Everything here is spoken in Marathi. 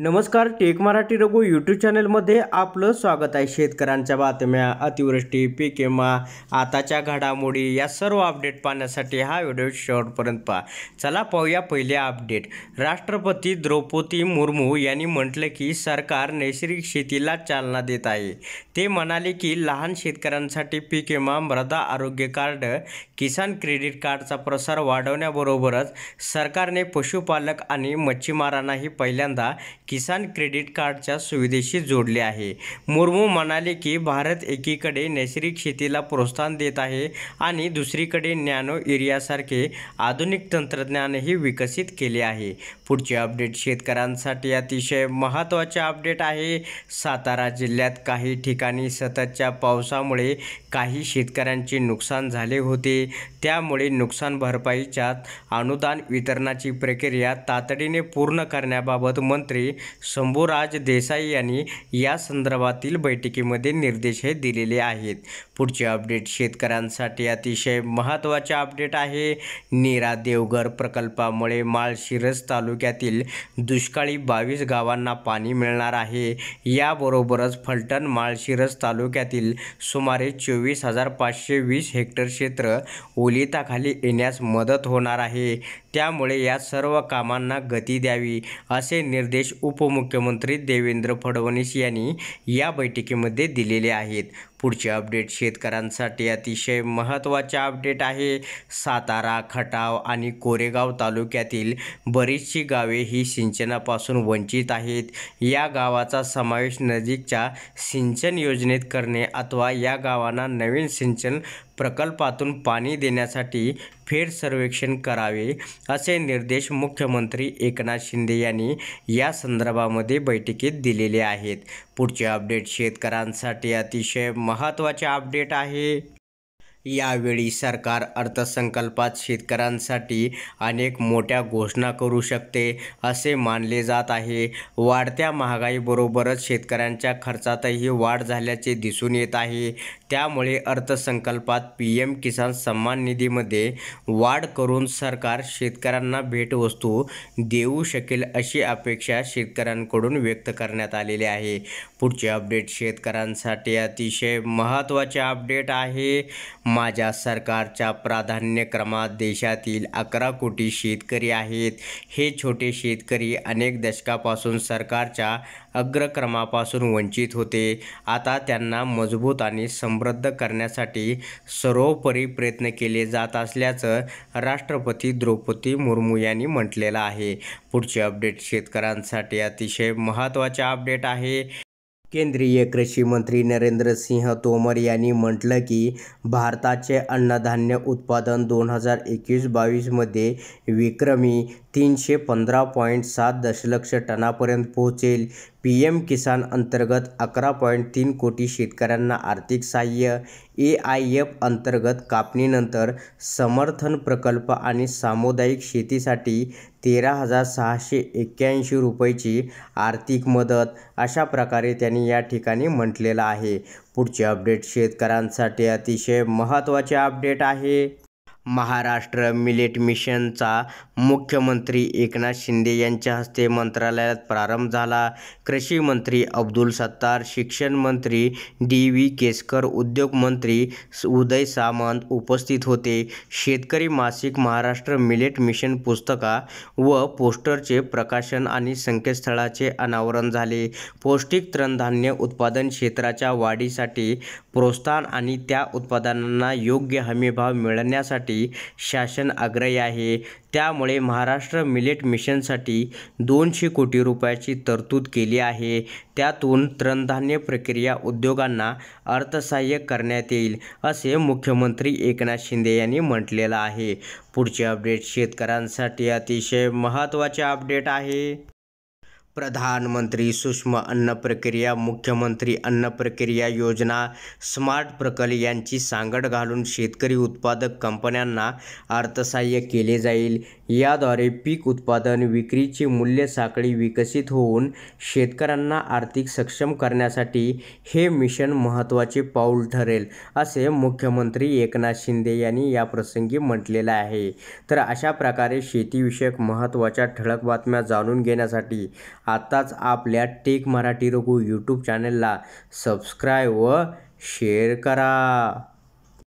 नमस्कार टेक मराठी रघु यूट्यूब चॅनलमध्ये आपलं स्वागत आहे शेतकऱ्यांच्या बातम्या अतिवृष्टी पीक आताच्या घडामोडी या सर्व अपडेट पाहण्यासाठी हा व्हिडिओ शेवटपर्यंत पहा चला पाहूया पहिले अपडेट राष्ट्रपती द्रौपदी मुर्मू यांनी म्हटलं की सरकार नैसर्गिक शेतीला चालना देत आहे ते म्हणाले की लहान शेतकऱ्यांसाठी पीक विमा मृदा आरोग्य कार्ड किसान क्रेडिट कार्डचा प्रसार वाढवण्याबरोबरच सरकारने पशुपालक आणि मच्छीमारांनाही पहिल्यांदा किसान क्रेडिट कार्डच्या सुविधेशी जोडले आहे मुर्मू म्हणाले की भारत एकीकडे नैसर्गिक शेतीला प्रोत्साहन देत आहे आणि दुसरीकडे नॅनो एरियासारखे आधुनिक तंत्रज्ञानही विकसित केले आहे पुढचे अपडेट शेतकऱ्यांसाठी अतिशय महत्त्वाचे अपडेट आहे सातारा जिल्ह्यात काही ठिकाणी सततच्या पावसामुळे काही शेतकऱ्यांचे नुकसान झाले होते त्यामुळे नुकसान भरपाईच्या अनुदान वितरणाची प्रक्रिया तातडीने पूर्ण करण्याबाबत मंत्री शंभूराज देसाई यांनी या संदर्भातील बैठकीमध्ये निर्देशही दिलेले आहेत पुढचे अपडेट शेतकऱ्यांसाठी अतिशय महत्त्वाचे अपडेट आहे नीरा देवघर प्रकल्पामुळे माळशिरस तालुक्यातील दुष्काळी बावीस गावांना पाणी मिळणार आहे याबरोबरच फलटण माळशिरस तालुक्यातील सुमारे चोवीस हजार पाचशे वीस हेक्टर क्षेत्र ओलिताखाली येण्यास मदत होणार आहे त्यामुळे या सर्व कामांना गती द्यावी असे निर्देश उपमुख्यमंत्री देवेंद्र फडणवीस यांनी या बैठकीमध्ये दिलेले आहेत पुढचे अपडेट शेतकऱ्यांसाठी अतिशय महत्त्वाचे अपडेट आहे सातारा खटाव आणि कोरेगाव तालुक्यातील बरीचशी गावे ही सिंचनापासून वंचित आहेत या गावाचा समावेश नजीकच्या सिंचन योजनेत करणे अथवा या गावांना नवीन सिंचन प्रकल्पातून पाणी देण्यासाठी फेर सर्वेक्षण करावे असे निर्देश मुख्यमंत्री एकनाथ शिंदे यांनी या संदर्भामध्ये बैठकीत दिलेले आहेत पुढचे अपडेट शेतकऱ्यांसाठी अतिशय महत्त्वाचे अपडेट आहे यावेळी सरकार अर्थसंकल्पात शेतकऱ्यांसाठी अनेक मोठ्या घोषणा करू शकते असे मानले जात आहे वाढत्या महागाईबरोबरच शेतकऱ्यांच्या खर्चातही वाढ झाल्याचे दिसून येत आहे त्यामुळे अर्थसंकल्पात पी एम किसान सन्मान निधीमध्ये वाढ करून सरकार शेतकऱ्यांना भेटवस्तू देऊ शकेल अशी अपेक्षा शेतकऱ्यांकडून व्यक्त करण्यात आलेली आहे पुढचे अपडेट शेतकऱ्यांसाठी अतिशय महत्त्वाचे अपडेट आहे माझ्या सरकारच्या प्राधान्यक्रमात देशातील अकरा कोटी शेतकरी आहेत हे छोटे शेतकरी अनेक दशकापासून सरकारच्या अग्रक्रमापासून वंचित होते आता त्यांना मजबूत आणि समृद्ध करण्यासाठी सर्वोपरी प्रयत्न केले जात असल्याचं राष्ट्रपती द्रौपदी मुर्मू यांनी म्हटलेलं आहे पुढचे अपडेट शेतकऱ्यांसाठी अतिशय महत्त्वाचे अपडेट आहे केंद्रीय कृषी मंत्री नरेंद्र सिंह तोमर यांनी म्हटलं की भारताचे अन्नधान्य उत्पादन दोन हजार एकवीस बावीसमध्ये विक्रमी तीनशे पंधरा पॉईंट सात दशलक्ष टनापर्यंत पोहोचेल पी.एम किसान अंतर्गत अकरा पॉईंट तीन कोटी शेतकऱ्यांना आर्थिक सहाय्य ए आय एफ अंतर्गत कापणीनंतर समर्थन प्रकल्प आणि सामुदायिक शेतीसाठी तेरा हजार सहाशे एक्क्याऐंशी रुपयेची आर्थिक मदत अशा प्रकारे त्यांनी या ठिकाणी म्हटलेलं आहे पुढचे अपडेट शेतकऱ्यांसाठी अतिशय महत्त्वाचे अपडेट आहे महाराष्ट्र मिलेट मिशनचा मुख्यमंत्री एकनाथ शिंदे यांच्या हस्ते मंत्रालयात प्रारंभ झाला कृषी मंत्री अब्दुल सत्तार शिक्षण मंत्री डी व्ही केसकर उद्योग मंत्री उदय सामंत उपस्थित होते शेतकरी मासिक महाराष्ट्र मिलेट मिशन पुस्तका व पोस्टरचे प्रकाशन आणि संकेतस्थळाचे अनावरण झाले पौष्टिक तृणधान्य उत्पादन क्षेत्राच्या वाढीसाठी प्रोत्साहन आणि त्या उत्पादनांना योग्य हमीभाव मिळण्यासाठी शासन आग्रही आहे त्यामुळे महाराष्ट्र मिलेट मिशनसाठी दोनशे कोटी रुपयाची तरतूद केली आहे त्यातून तृणधान्य प्रक्रिया उद्योगांना अर्थसहाय्य करण्यात येईल असे मुख्यमंत्री एकनाथ शिंदे यांनी म्हटलेलं आहे पुढचे अपडेट शेतकऱ्यांसाठी अतिशय महत्त्वाचे अपडेट आहे प्रधानमंत्री सूक्ष्म अन्न प्रक्रिया मुख्यमंत्री अन्न प्रक्रिया योजना स्मार्ट प्रकल्प यांची सांगड घालून शेतकरी उत्पादक कंपन्यांना अर्थसहाय्य केले जाईल याद्वारे पीक उत्पादन विक्रीची मूल्य साखळी विकसित होऊन शेतकऱ्यांना आर्थिक सक्षम करण्यासाठी हे मिशन महत्त्वाचे पाऊल ठरेल असे मुख्यमंत्री एकनाथ शिंदे यांनी याप्रसंगी म्हटलेलं आहे तर अशा प्रकारे शेतीविषयक महत्त्वाच्या ठळक बातम्या जाणून घेण्यासाठी आत्ताच आपल्या टेक मराठी रघु यूट्यूब चॅनलला सबस्क्राईब व शेअर करा